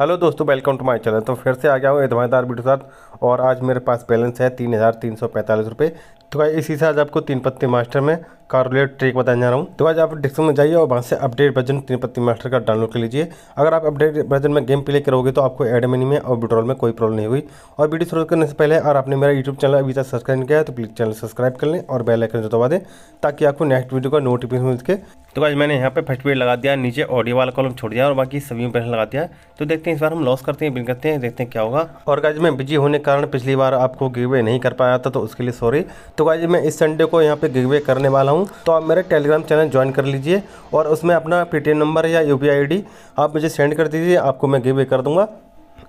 hello दोस्तों welcome to my channel तो फिर से आ गया हूँ धमाकेदार वीडियो साथ और आज मेरे पास बैलेंस है तीन हज़ार तीन सौ पैंतालीस रुपये तो इसी से आज आपको तीन पत्ते मास्टर में का रिलेटेड ट्रिक बताने जा रहा हूँ तो आज आप डिस्क्रिप्शन में जाइए और वहाँ से अपडेट वर्जन तीन पत्ती मास्टर का डाउनलोड कर लीजिए अगर आप अपडेट वर्जन में गेम प्ले करोगे तो आपको एड मनी में और विड्रॉल में कोई प्रॉब्लम नहीं हुई और वीडियो शुरू करने से पहले अगर आपने मेरा यूट्यूब चैनल अभी तक सब्सक्राइब नहीं किया है तो प्लीज़ चैनल सब्सक्राइब कर लें और बेलाइकन दबा दें ताकि आपको नेक्स्ट वीडियो का नोटिफिकेशन मिल सके तो आज मैंने यहाँ पे फर्स्ट पेड लगा दिया नीचे ऑडियो वाला कॉलम छोड़ दिया और बाकी सभी में लगा दिया तो देखते हैं इस बार हम लॉस करते हैं बिन करते हैं देखते हैं क्या होगा और आज मैं बिजी होने के कारण पिछली बार आपको गिवे नहीं कर पाया था तो उसके लिए सॉरी तो आज मैं इस संडे को यहाँ पे गिवे करने वाला हूँ हूँ तो आप मेरे टेलीग्राम चैनल ज्वाइन कर लीजिए और उसमें अपना पेटीएम नंबर या यू पी आप मुझे सेंड कर दीजिए आपको मैं गिव कर दूँगा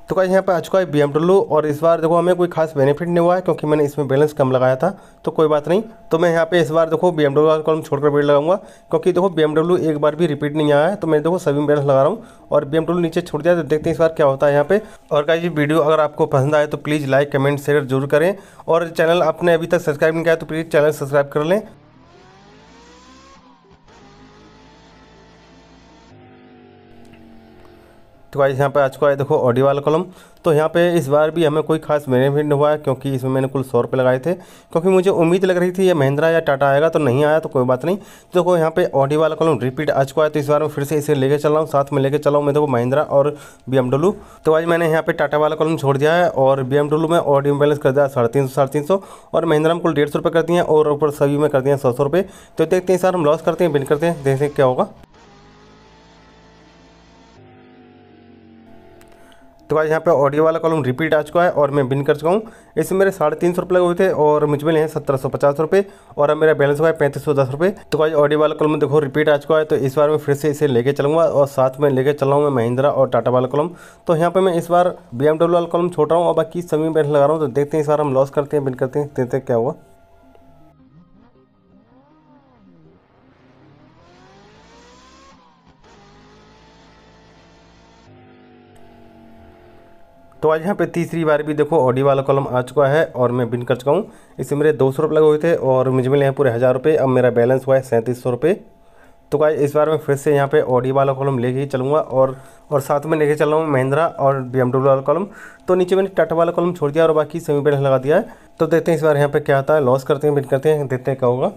तो क्या यहाँ पर आ चुका है बी और इस बार देखो हमें कोई खास बेनिफिट नहीं हुआ है क्योंकि मैंने इसमें बैलेंस कम लगाया था तो कोई बात नहीं तो मैं यहाँ पे इस बार देखो बी का कॉलम छोड़कर बेट लगाऊंगा क्योंकि देखो बी एक बार भी रिपीट नहीं आया है तो मैं देखो सभी में बैलेंस लगा रहा हूँ और बी नीचे छोड़ दिया तो देखते हैं इस बार क्या होता है यहाँ पर और कहा वीडियो अगर आपको पसंद आए तो प्लीज़ लाइक कमेंट शेयर जरूर करें और चैनल आपने अभी तक सब्सक्राइब नहीं किया तो प्लीज़ चैनल सब्सक्राइब कर लें तो गाइस यहाँ पे आ चुका है देखो ऑडियो वाला कॉलम तो यहाँ पे इस बार भी हमें कोई खास बेनिफिट नहीं हुआ है क्योंकि इसमें मैंने कुल सौ रुपये लगाए थे क्योंकि मुझे उम्मीद लग रही थी ये महिंद्रा या टाटा आएगा तो नहीं आया तो कोई बात नहीं तो देखो यहाँ पे ऑडियो वाला कॉलम रिपीट आ चुका है तो इस बार मैं फिर से इसे लेके चल रहा हूँ साथ में लेके चल रहा हूँ मैं देखो महिंद्रा और बी तो आज मैंने यहाँ पर टाटा वाला कॉलम छोड़ दिया है और बी में ऑडियो बैलेंस कर दिया साढ़े तीन सौ साढ़े तीन सौ और महिंद्रा में कुल डेढ़ सौ रुपये कर दिए और ऊपर सभी में कर दिए सौ सौ रुपये तो देखते हैं इस हम लॉस करते हैं बिन करते हैं देखते हैं क्या होगा तो आज यहाँ पे ऑडियो वाला कॉलम रिपीट आ चुका है और मैं बिन कर चुका हूँ इसमें मेरे साढ़े तीन सौ रुपये लगे हुए थे और मुझ में हैं सत्रह सौ पचास रुपये और अब मेरा बैलेंस हुआ है पैंतीस सौ दस रुपये तो आज ऑडियो वाला कॉलम देखो रिपीट आ चुका है तो इस बार मैं फिर से इसे लेके चलूँगा और साथ में लेकर चल रहा हूँ मैं महिंद्रा और टाटा वाला कॉलम तो यहाँ पर मैं इस बार बी वाला कॉलम छोड़ रहा हूँ और बाकी सभी बैठ लगा रहा हूँ तो देखते हैं इस बार हम लॉस करते हैं बिन करते हैं देखते क्या हुआ तो आज यहाँ पे तीसरी बार भी देखो ऑडी वाला कॉलम आ चुका है और मैं बिन कर चुका हूँ इससे मेरे दो सौ रुपये लगे हुए थे और मुझे मिले हैं पूरे हज़ार रुपये अब मेरा बैलेंस हुआ है सैंतीस सौ रुपये तो क्या इस बार मैं फिर से यहाँ पे ऑडी वाला कॉलम लेके ही चलूँगा और और साथ में लेके चल रहा हूँ महिंद्रा और बी वाला कॉलम तो नीचे मैंने टाटा वाला कॉलम छोड़ दिया और बाकी सेमी बैलेंस लगा दिया है तो देखते हैं इस बार यहाँ पे क्या आता है लॉस करते हैं बिन करते हैं देखते हैं क्या होगा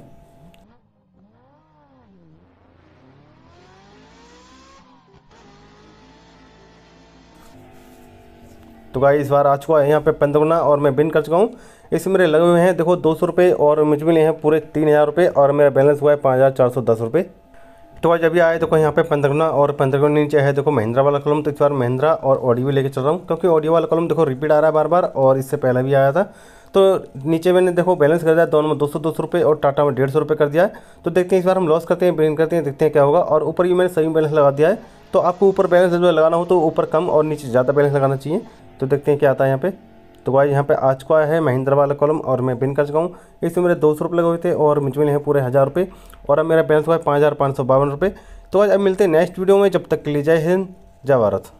तो गाय इस बार आ चुका है यहाँ पे पंद्रहना और मैं बिन कर चुका हूँ इसमें मेरे लगे हुए हैं देखो दो सौ रुपये और मुझे मिले हैं पूरे तीन हज़ार रुपये और मेरा बैलेंस हुआ है पाँच हज़ार चार सौ दस रुपये तो आज अभी आए देखो यहाँ पे पंद्रहना और पंद्रह नीचे है देखो महिंद्रा वाला कलम तो इस बार महिंद्रा और ऑडियो लेके चल रहा हूँ क्योंकि ऑडियो वाला कलम देखो रिपीट आ रहा है बार बार और इससे पहले भी आया था तो नीचे मैंने देखो बैलेंस कर दिया दोनों में दो सौ दो सौ रुपये और टाटा में डेढ़ सौ रुपये कर दिया है तो देखते हैं इस बार हम लॉस करते हैं ब्रेन करते हैं देखते हैं क्या होगा और ऊपर ही मैंने सही बैलेंस लगा दिया है तो आपको ऊपर बैलेंस जो लगाना हो तो ऊपर कम और नीचे ज़्यादा बैलेंस लगाना चाहिए तो देखते हैं क्या आता है यहाँ पे तो भाई यहाँ पे आज का है महिंद्रा वाला कॉलम और मैं बिन कर चुका हूँ इसमें मेरे दो सौ रुपये लगे हुए थे और मुझे मिले हैं पूरे हज़ार रुपये और अब मेरा बैलेंस हुआ है पाँच हज़ार पाँच सौ बावन रुपये तो आज अब मिलते हैं नेक्स्ट वीडियो में जब तक के लिए जय हिंद जय भारत